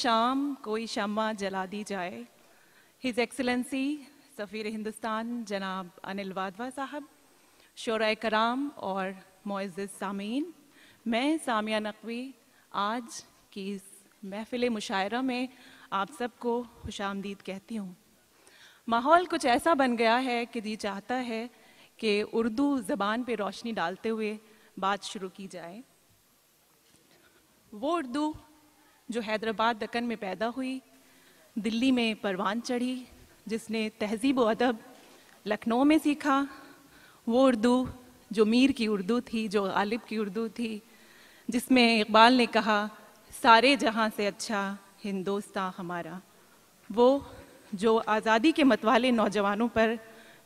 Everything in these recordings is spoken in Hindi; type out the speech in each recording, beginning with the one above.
शाम कोई शमा जला दी जाए हिज एक्सलेंसी सफ़ीर हिंदुस्तान जनाब अनिल वाधवा साहब शोर कराम और मोज़ सामीन मैं सामिया नकवी आज की इस महफिल मुशायरा में आप सबको खुश आमदीद कहती हूँ माहौल कुछ ऐसा बन गया है कि जी चाहता है कि उर्दू ज़बान पे रोशनी डालते हुए बात शुरू की जाए वो उर्दू जो हैदराबाद दक्कन में पैदा हुई दिल्ली में परवान चढ़ी जिसने तहजीब व अदब लखनऊ में सीखा वो उर्दू जो मीर की उर्दू थी जो गालिब की उर्दू थी जिसमें इकबाल ने कहा सारे जहां से अच्छा हिंदोस्तान हमारा वो जो आज़ादी के मतवाले नौजवानों पर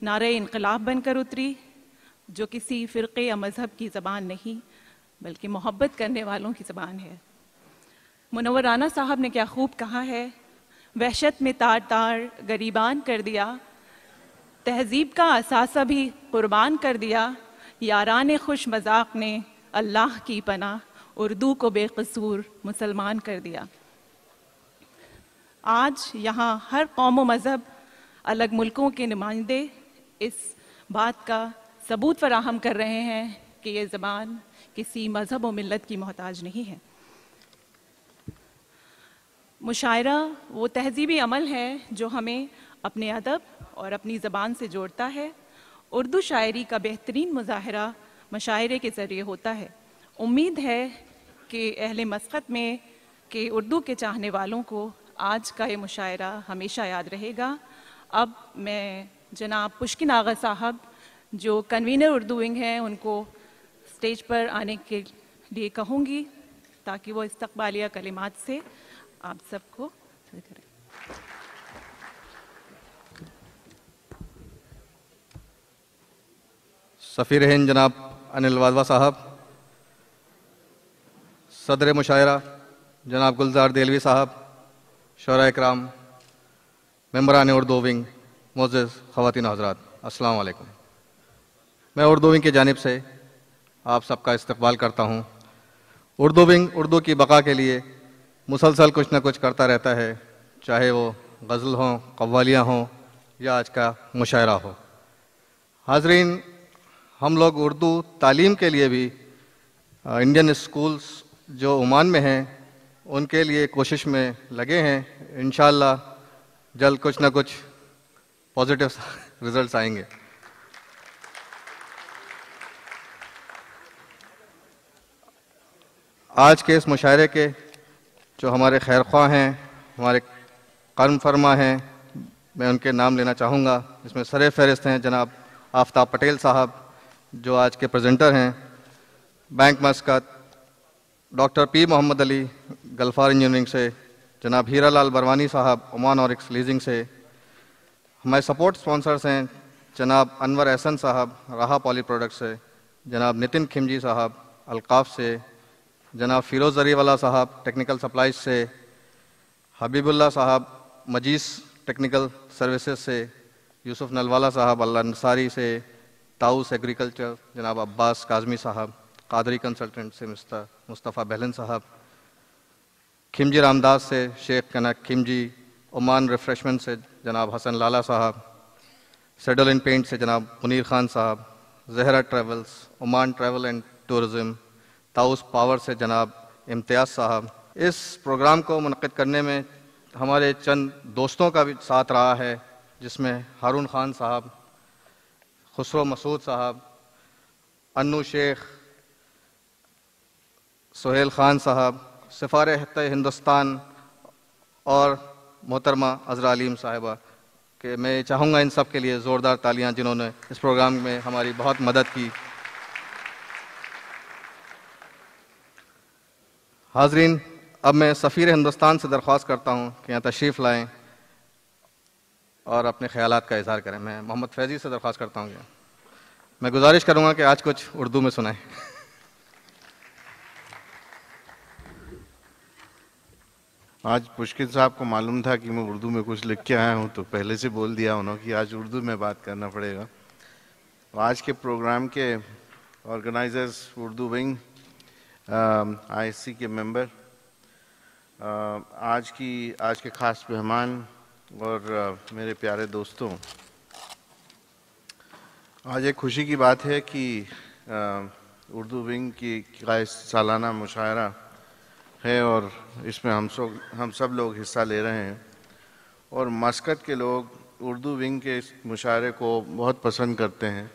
नारे इनकलाब बनकर उतरी जो किसी फ़िरक़े या मज़हब की ज़बान नहीं बल्कि मोहब्बत करने वालों की ज़बान है मुनवर राना साहब ने क्या खूब कहा है वहशत में तार तार गरीबान कर दिया तहजीब का असासा भी कुर्बान कर दिया यारान खुश मजाक ने अल्लाह की पना उर्दू को बेकसूर मुसलमान कर दिया आज यहाँ हर कौम मज़हब अलग मुल्कों के नुमाइंदे इस बात का सबूत फराहम कर रहे हैं कि ये ज़बान किसी मज़हब व मिलत की मोहताज नहीं है मुशायरा वो तहजीबी अमल है जो हमें अपने अदब और अपनी ज़बान से जोड़ता है उर्दू शायरी का बेहतरीन मुजाहरा मुशायरे के ज़रिए होता है उम्मीद है कि अहल मस्कत में के उर्दू के चाहने वालों को आज का ये मुशायरा हमेशा याद रहेगा अब मैं जनाब पुष्किन आगा साहब जो कन्वीनर उर्दू विंग हैं उनको स्टेज पर आने के लिए कहूँगी ताकि वो इस्तबालिया कलिमात से आप सबको सफ़ी सफ़ीर हिंद जनाब अनिल वाधवा साहब सदर मुशायरा जनाब गुलजार देलवी साहब शरा कराम मम्बरान उर्दू विंग मोज़ ख़वान हजरात असलकुम मैं उर्दू विंग की जानब से आप सबका इस्तबाल करता हूँ उर्दू विंग उर्दू की बका के लिए मुसलसल कुछ ना कुछ करता रहता है चाहे वो गज़ल हों कवालियाँ हों या आज का मुशायरा हो हाजरीन हम लोग उर्दू तालीम के लिए भी इंडियन स्कूल्स जो ओमान में हैं उनके लिए कोशिश में लगे हैं इन जल्द कुछ ना कुछ पॉजिटिव रिजल्ट्स आएंगे आज के इस मुशायरे के जो हमारे खैर ख्वाह हैं हमारे कर्म फरमा हैं मैं उनके नाम लेना चाहूँगा इसमें सरे फहरिस्त हैं जनाब आफ्ताब पटेल साहब जो आज के प्रेजेंटर हैं bank Muscat doctor P Mohammed Ali Galfar engineering से जनाब हीरा लाल बरवानी साहब ओमान और लीजिंग से हमारे सपोर्ट स्पॉन्सर्स हैं जनाब अनवर एहसन साहब राहा पॉली प्रोडक्ट से जनाब नितिन खिमजी साहब अलकाफ से जनाब फिरोज़ अरीवाला साहब टेक्निकल सप्लाइज से हबीबुल्ला साहब मजीस टेक्निकल सर्विसेज से यूसुफ नलवाला साहब अल्लासारी से ताउस एग्रीकल्चर जनाब अब्बास काजमी साहब कादरी कंसल्टेंट से मुस्तफ़ा बहलन साहब खिमजी रामदास से शेख कनक खिमजी ओमान रिफ्रेशमेंट से जनाब हसन लाला साहब सेडल पेंट से जनाब मुनीर खान साहब Zahra travels Oman travel and tourism Taus power से जनाब इम्तियाज़ साहब इस प्रोग्राम को मनद करने में हमारे चंद दोस्तों का भी साथ रहा है जिसमें हारून ख़ान साहब खुसरो मसूद साहब अनु शेख सोहेल ख़ान साहब सफ़ार हत हिंदुस्तान और मोहतरमा अजरा अलीम साहिबा के मैं चाहूँगा इन सब के लिए ज़ोरदार तालियाँ जिन्होंने इस प्रोग्राम में हमारी बहुत मदद की हाजरीन अब मैं सफ़ीर हिंदुस्तान से दरख्वास्त करता हूँ कि यहाँ तशरीफ़ लाएँ और अपने ख्याल का इजहार करें मैं मोहम्मद फैज़ी से दरख्वास्त करता हूँ मैं गुजारिश करूँगा कि आज कुछ उर्दू में सुनाएं आज पुष्किन साहब को मालूम था कि मैं उर्दू में कुछ लिख के आया हूँ तो पहले से बोल दिया उन्होंने कि आज उर्दू में बात करना पड़ेगा तो आज के प्रोग्राम के ऑर्गेनाइजर्स उर्दू विंग आईसी के मेंबर आज की आज के खास मेहमान और uh, मेरे प्यारे दोस्तों आज एक खुशी की बात है कि uh, उर्दू विंग की का सालाना मुशायरा है और इसमें हम सब हम सब लोग हिस्सा ले रहे हैं और मस्कत के लोग उर्दू विंग के इस मुशायरे को बहुत पसंद करते हैं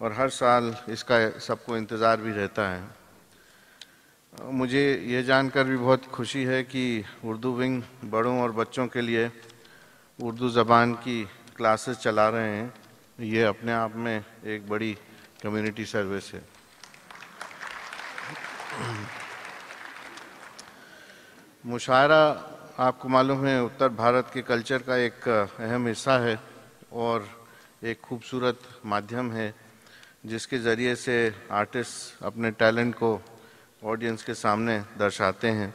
और हर साल इसका सबको इंतज़ार भी रहता है मुझे ये जानकर भी बहुत खुशी है कि उर्दू विंग बड़ों और बच्चों के लिए उर्दू ज़बान की क्लासेस चला रहे हैं ये अपने आप में एक बड़ी कम्युनिटी सर्विस है मुशायरा आपको मालूम है उत्तर भारत के कल्चर का एक अहम हिस्सा है और एक खूबसूरत माध्यम है जिसके ज़रिए से आर्टिस्ट अपने टैलेंट को ऑडियंस के सामने दर्शाते हैं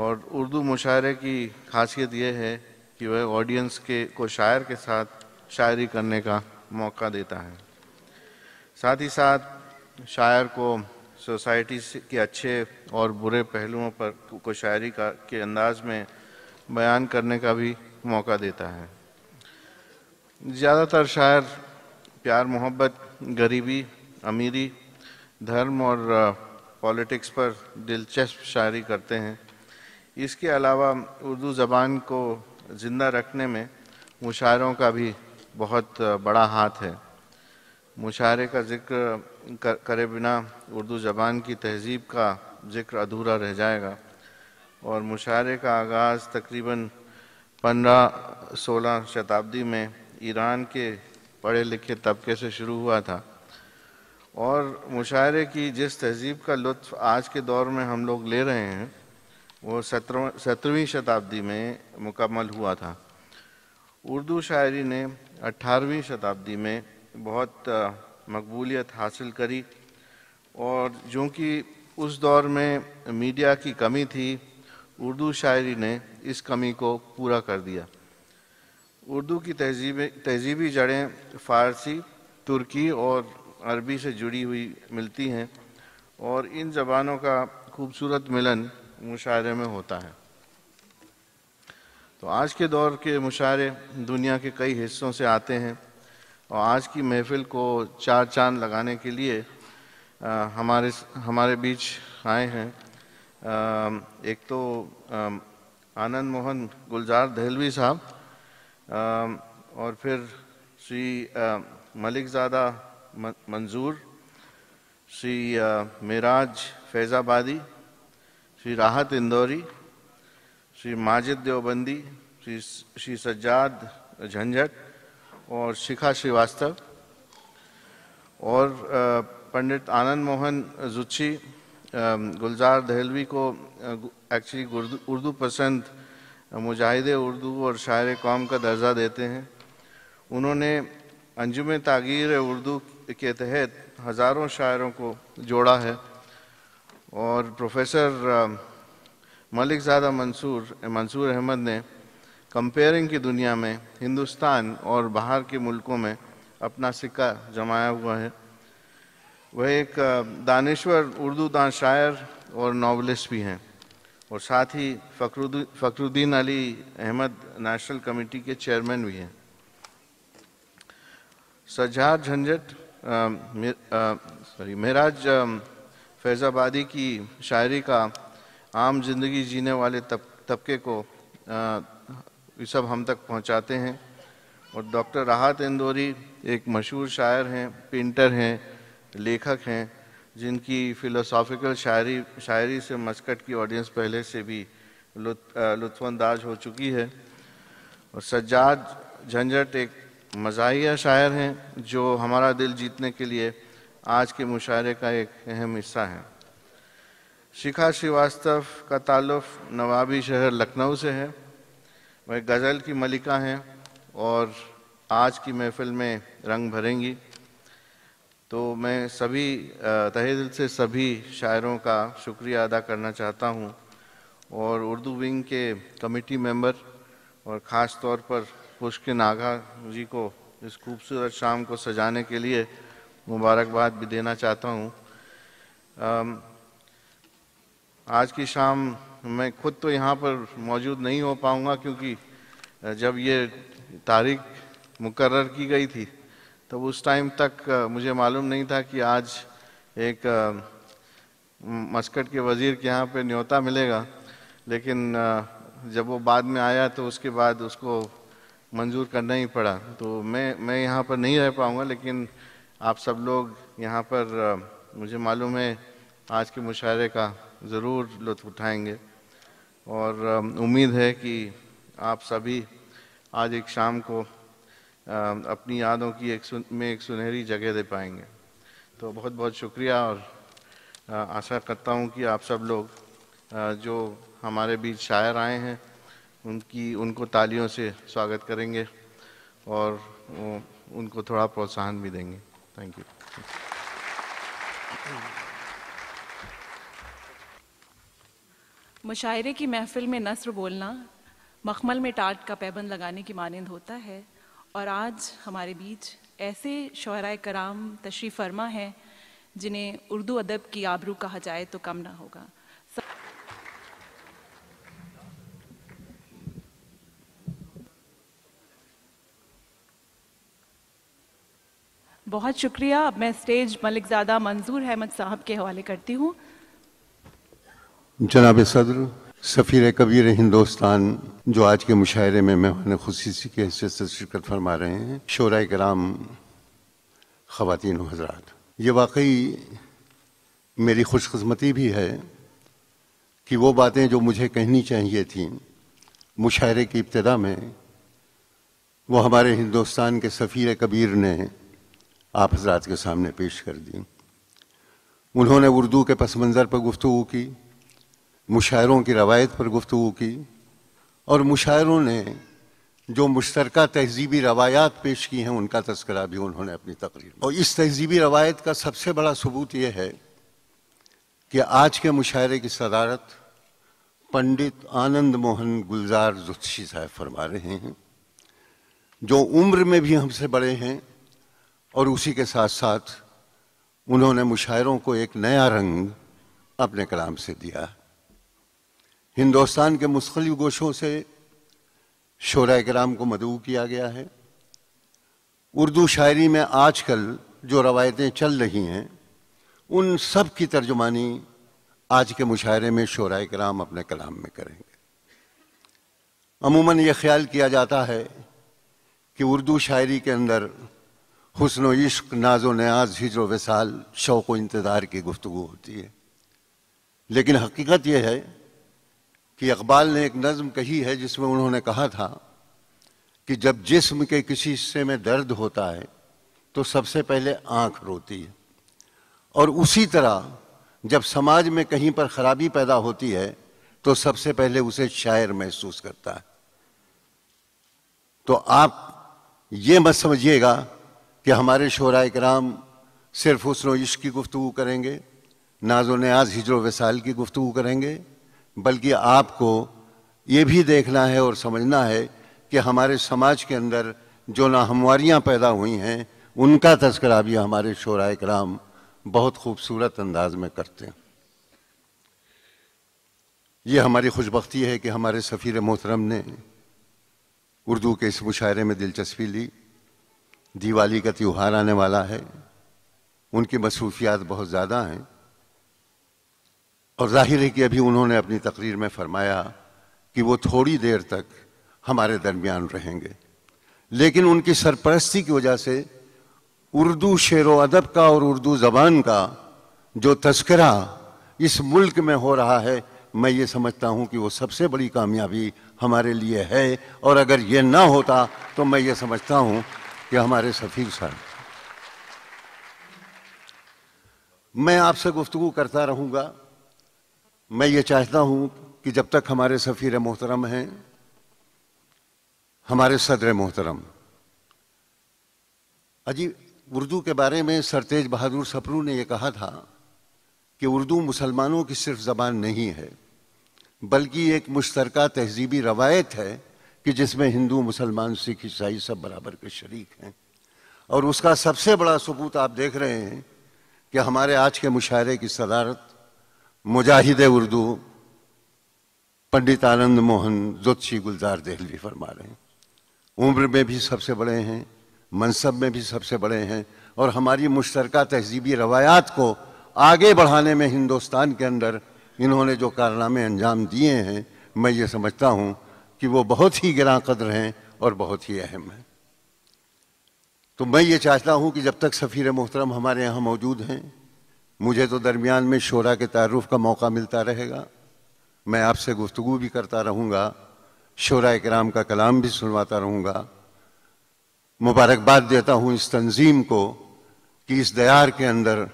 और उर्दू मुशायरे की खासियत यह है कि वह ऑडियंस के को शायर के साथ शायरी करने का मौका देता है साथ ही साथ शायर को सोसाइटी के अच्छे और बुरे पहलुओं पर को शायरी का के अंदाज में बयान करने का भी मौका देता है ज़्यादातर शायर प्यार मोहब्बत गरीबी अमीरी धर्म और पॉलिटिक्स पर दिलचस्प शायरी करते हैं इसके अलावा उर्दू ज़बान को ज़िंदा रखने में मुशायरों का भी बहुत बड़ा हाथ है मुशायरे का जिक्र करे बिना उर्दू ज़बान की तहजीब का जिक्र अधूरा रह जाएगा और मुशायरे का आगाज़ तकरीबन पंद्रह सोलह शताब्दी में ईरान के पढ़े लिखे तबके से शुरू हुआ था और मुशायरे की जिस तहजीब का लुत्फ आज के दौर में हम लोग ले रहे हैं वो सत्रह सत्रहवीं शताब्दी में मुकम्मल हुआ था उर्दू शायरी ने अठारहवीं शताब्दी में बहुत मकबूलियत हासिल करी और जो कि उस दौर में मीडिया की कमी थी उर्दू शायरी ने इस कमी को पूरा कर दिया उर्दू की तहजीब तहजीबी जड़ें फ़ारसी तुर्की और अरबी से जुड़ी हुई मिलती हैं और इन ज़बानों का खूबसूरत मिलन मुशायरे में होता है तो आज के दौर के मुशायरे दुनिया के कई हिस्सों से आते हैं और आज की महफिल को चार चांद लगाने के लिए आ, हमारे हमारे बीच आए हैं आ, एक तो आनंद मोहन गुलजार दहलवी साहब और फिर श्री मलिकजादा मंजूर श्री मिराज फैज़ाबादी श्री राहत इंदौरी श्री माजिद देवबंदी श्री श्री सज्जाद झंझट और शिखा श्रीवास्तव और पंडित आनंद मोहन जुच्छी गुलजार दहलवी को एक्चुअली उर्दू पसंद मुजाहिद उर्दू और शायर कौम का दर्जा देते हैं उन्होंने अंजुम तागीर उर्दू के तहत हज़ारों शायरों को जोड़ा है और प्रोफेसर मलिक ज़ादा मंसूर मंसूर अहमद ने कंपेयरिंग की दुनिया में हिंदुस्तान और बाहर के मुल्कों में अपना सिक्का जमाया हुआ है वह एक दानश्वर उर्दू दान शायर और नावलिस्ट भी हैं और साथ ही फ़खरुद्दीन अली अहमद नेशनल कमेटी के चेयरमैन भी हैं सजार झंझट सॉरी महराज फैज़ाबादी की शायरी का आम जिंदगी जीने वाले तब तबके को ये सब हम तक पहुंचाते हैं और डॉक्टर राहत इंदौरी एक मशहूर शायर हैं पेंटर हैं लेखक हैं जिनकी फ़िलोसॉफ़िकल शायरी शायरी से मस्कट की ऑडियंस पहले से भी लुत्फानंदाज हो चुकी है और सज्जाद झंझट एक मजाया शायर हैं जो हमारा दिल जीतने के लिए आज के मुशायरे का एक अहम हिस्सा है शिखा श्रीवास्तव का ताल्लुक़ नवाबी शहर लखनऊ से है वह गज़ल की मलिका हैं और आज की महफिल में रंग भरेंगी तो मैं सभी तहे दिल से सभी शायरों का शुक्रिया अदा करना चाहता हूँ और उर्दू विंग के कमेटी मेंबर और ख़ास तौर पर पुष्किन नागा जी को इस खूबसूरत शाम को सजाने के लिए मुबारकबाद भी देना चाहता हूँ आज की शाम मैं खुद तो यहाँ पर मौजूद नहीं हो पाऊँगा क्योंकि जब ये तारीख मुकर की गई थी तब उस टाइम तक मुझे मालूम नहीं था कि आज एक मस्कट के वज़ीर के यहाँ पे न्योता मिलेगा लेकिन जब वो बाद में आया तो उसके बाद उसको मंजूर करना ही पड़ा तो मैं मैं यहाँ पर नहीं रह पाऊँगा लेकिन आप सब लोग यहाँ पर मुझे मालूम है आज के मुशायरे का ज़रूर लुत्फ उठाएंगे और उम्मीद है कि आप सभी आज एक शाम को अपनी यादों की एक सुन में एक सुनहरी जगह दे पाएंगे तो बहुत बहुत शुक्रिया और आशा करता हूँ कि आप सब लोग जो हमारे बीच शायर आए हैं उनकी उनको तालियों से स्वागत करेंगे और उनको थोड़ा प्रोत्साहन भी देंगे थैंक यू मुशायरे की महफिल में नसर बोलना मखमल में टाट का पैबंद लगाने की मानंद होता है और आज हमारे बीच ऐसे शहरा कराम तशरी फरमा हैं जिन्हें उर्दू अदब की आबरू कहा जाए तो कम ना होगा बहुत शुक्रिया अब मैं स्टेज मलिकजादा मंजूर अहमद साहब के हवाले करती हूँ जनाब सदर सफ़ीर कबीर हिंदुस्तान जो आज के मुशायरे में मेहमान खसूसी की हैसियत से शिरकत फरमा रहे हैं शोरा कराम ख़वान हजरात ये वाकई मेरी खुशकस्मती भी है कि वो बातें जो मुझे कहनी चाहिए थी मुशायरे की इब्तदा में वो हमारे हिंदुस्तान के सफ़ीर कबीर ने आप हजरात के सामने पेश कर दी उन्होंने उर्दू के पस मंज़र पर गुफ्तु की मुशायरों की रवायत पर गुफ्तु की और मुशायरों ने जो मुश्तर तहजीबी रवायात पेश की हैं उनका तस्करा भी उन्होंने अपनी तकरीर और इस तहजीबी रवायत का सबसे बड़ा सबूत यह है कि आज के मुशायरे की सदारत पंडित आनंद मोहन गुलजार जुत्शी साहब फरमा रहे हैं जो उम्र में भी हमसे बड़े हैं और उसी के साथ साथ उन्होंने मुशायरों को एक नया रंग अपने कलाम से दिया हिंदुस्तान के मुख्तलिफ गोशों से शरा कराम को मदू किया गया है उर्दू शायरी में आजकल जो रवायतें चल रही हैं उन सब की तर्जुमानी आज के मुशायरे में शरा कराम अपने कलाम में करेंगे अमूमन ये ख्याल किया जाता है कि उर्दू शायरी के अंदर हुसन इश्क नाजो न्याज हिजर वसाल शौक व इंतज़ार की गुफ्तु होती है लेकिन हकीकत यह है कि इकबाल ने एक नज़म कही है जिसमें उन्होंने कहा था कि जब जिस्म के किसी हिस्से में दर्द होता है तो सबसे पहले आँख रोती है और उसी तरह जब समाज में कहीं पर ख़राबी पैदा होती है तो सबसे पहले उसे शायर महसूस करता है तो आप ये मत समझिएगा कि हमारे शरा कराम सिर्फ हसन वश की गुफ्तु करेंगे नाजो तो न्याज हिजर वसाल की गुफ्तु करेंगे बल्कि आपको ये भी देखना है और समझना है कि हमारे समाज के अंदर जो नाहमवारियाँ पैदा हुई हैं उनका तस्करा भी हमारे शरा कराम बहुत खूबसूरत अंदाज में करते हैं ये हमारी खुशबी है कि हमारे सफ़ीर मोहतरम ने उर्दू के इस मुशायरे में दिलचस्पी ली दिवाली का त्यौहार आने वाला है उनकी मसरूफियात बहुत ज़्यादा हैं और जाहिर है कि अभी उन्होंने अपनी तकरीर में फरमाया कि वो थोड़ी देर तक हमारे दरमियान रहेंगे लेकिन उनकी सरपरस्ती की वजह से उर्दू शेर व अदब का और उर्दू ज़बान का जो तस्करा इस मुल्क में हो रहा है मैं ये समझता हूँ कि वो सबसे बड़ी कामयाबी हमारे लिए है और अगर ये ना होता तो मैं ये समझता हूँ ये हमारे सफ़ीर साहब मैं आपसे गुफ्तु करता रहूंगा मैं ये चाहता हूं कि जब तक हमारे सफ़ीर मोहतरम हैं हमारे सदर मोहतरम अजी उर्दू के बारे में सरतेज बहादुर सपरू ने यह कहा था कि उर्दू मुसलमानों की सिर्फ ज़बान नहीं है बल्कि एक मुश्तरका तहजीबी रवायत है कि जिसमें हिंदू मुसलमान सिख ईसाई सब बराबर के शरीक हैं और उसका सबसे बड़ा सबूत आप देख रहे हैं कि हमारे आज के मुशायरे की सदारत मुजाहिद उर्दू पंडित आनंद मोहन जोशी गुलजार देहलवी फरमा रहे हैं उम्र में भी सबसे बड़े हैं मनसब में भी सबसे बड़े हैं और हमारी मुश्तरक तहजीबी रवायात को आगे बढ़ाने में हिंदुस्तान के अंदर इन्होंने जो कारनामे अंजाम दिए हैं मैं ये समझता हूँ कि वो बहुत ही गिरा कदर हैं और बहुत ही अहम हैं तो मैं ये चाहता हूँ कि जब तक सफ़ीर मोहतरम हमारे यहाँ मौजूद हैं मुझे तो दरमियान में शोरा के तारुफ का मौका मिलता रहेगा मैं आपसे गुफ्तु भी करता रहूँगा शोरा कराम का कलाम भी सुनवाता रहूँगा मुबारकबाद देता हूँ इस तंजीम को कि इस दयार के अंदर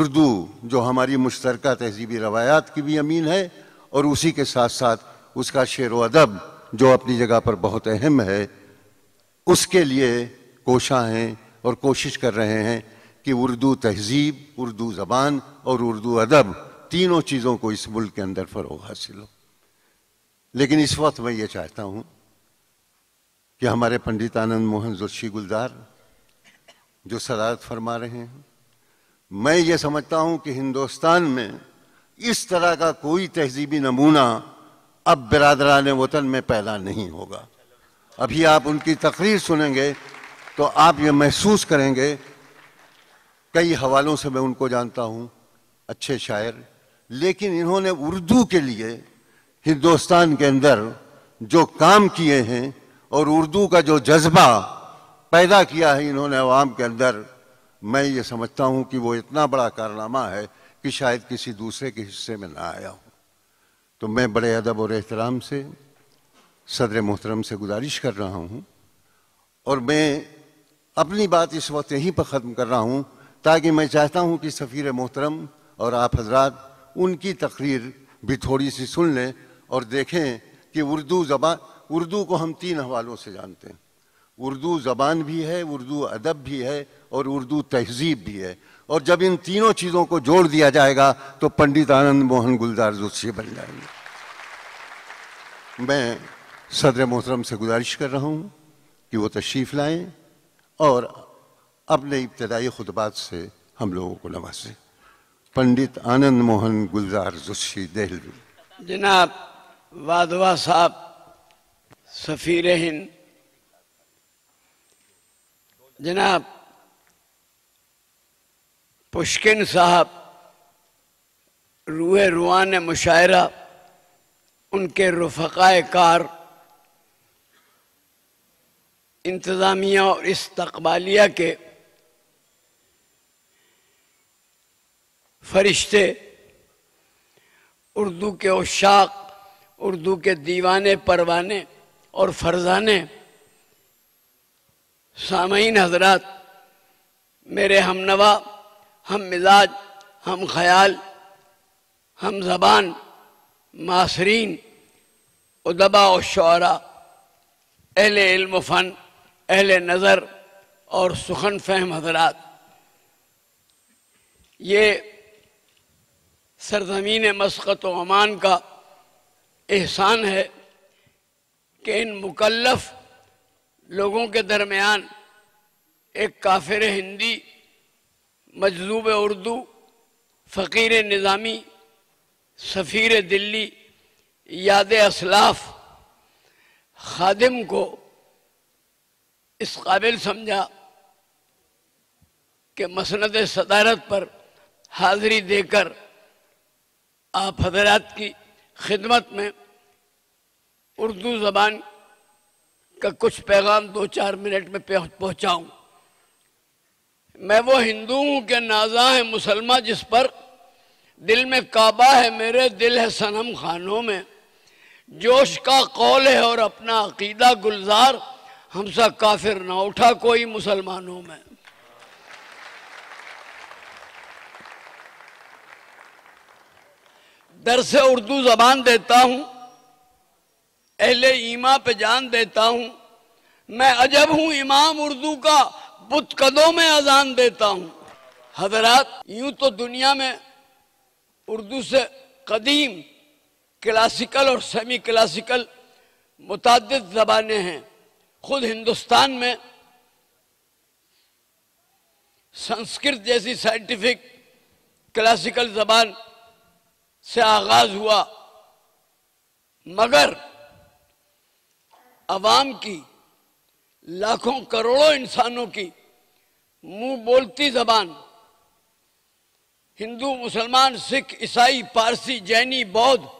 उर्दू जो हमारी मुश्तरक तहजीबी रवायात की भी अमीन है और उसी के साथ साथ उसका शेर व अदब जो अपनी जगह पर बहुत अहम है उसके लिए कोशा हैं और कोशिश कर रहे हैं कि उर्दू तहजीब उर्दू ज़बान और उर्दू अदब तीनों चीज़ों को इस मुल्क के अंदर फ़रोग हासिल हो लेकिन इस वक्त मैं ये चाहता हूँ कि हमारे पंडित आनंद मोहन जोशी गुलजार जो सदारत फरमा रहे हैं मैं ये समझता हूँ कि हिंदुस्तान में इस तरह का कोई तहजीबी नमूना अब बिरादरान वतन में पैदा नहीं होगा अभी आप उनकी तकरीर सुनेंगे तो आप ये महसूस करेंगे कई हवालों से मैं उनको जानता हूँ अच्छे शायर लेकिन इन्होंने उर्दू के लिए हिंदुस्तान के अंदर जो काम किए हैं और उर्दू का जो जज्बा पैदा किया है इन्होंने आवाम के अंदर मैं ये समझता हूँ कि वो इतना बड़ा कारनामा है कि शायद किसी दूसरे के हिस्से में ना आया हो तो मैं बड़े अदब और एहतराम से सदर मोहतरम से गुजारिश कर रहा हूँ और मैं अपनी बात इस वक्त यहीं पर ख़त्म कर रहा हूँ ताकि मैं चाहता हूँ कि सफ़ीर मोहतरम और आप हजरात उनकी तकरीर भी थोड़ी सी सुन लें और देखें कि उर्दू ज़बान उर्दू को हम तीन हवालों से जानते हैं उर्दू ज़बान भी है उर्दू अदब भी है और उर्दू तहजीब भी है और जब इन तीनों चीज़ों को जोड़ दिया जाएगा तो पंडित आनंद मोहन गुलजार जोशी बन जाएंगे मैं सदर मोहतरम से गुजारिश कर रहा हूँ कि वो तशरीफ़ लाएँ और अपने इब्तदाई खुतबात से हम लोगों को नवाजें पंडित आनंद मोहन गुलजार जोशी दहलवी जनाब वाधवा साहब सफ़ीर हिंद जनाब पुष्किन साहब रूए रुआन मुशायरा उनके रफ़ाए कार इंतज़ामिया और इस्तबालिया के फरिश्ते उर्दू के उशाक उर्दू के दीवाने परवाने और फरजाने सामीन हजरात मेरे हम नवा हम मिजाज हम ख्याल हम जबान मासरीन उदबा और शरा अहल इल्म फ़न अहल नज़र और सुखन फहम हजरात ये सरजमीन मस्कत वमान का एहसान है कि इन मुकल्फ़ लोगों के दरमियान एक काफिर हिंदी मजलूब उर्दू फ़कीर निज़ामी सफ़ीर दिल्ली याद असलाफ खादिम को इस काबिल समझा कि मसंद सदारत पर हाज़री देकर आप हजरात की खिदमत में उर्दू ज़बान का कुछ पैगाम दो चार मिनट में पहुंचाऊं मैं वो हिंदू हूं के नाजा है मुसलमान जिस पर दिल में काबा है मेरे दिल है सनम खानों में जोश का कौल है और अपना अकीदा गुलजार हमसा काफिर ना उठा कोई मुसलमानों में दर से उर्दू जबान देता हूं अहले ईमा पे जान देता हूँ मैं अजब हूँ इमाम उर्दू का बुतकदों में अजान देता हूँ हजरात यूं तो दुनिया में उर्दू से कदीम क्लासिकल और सेमी क्लासिकल मुतद जबाने हैं खुद हिंदुस्तान में संस्कृत जैसी साइंटिफिक क्लासिकल जबान से आगाज हुआ मगर आवाम की लाखों करोड़ों इंसानों की मुंह बोलती जबान हिंदू मुसलमान सिख ईसाई पारसी जैनी बौद्ध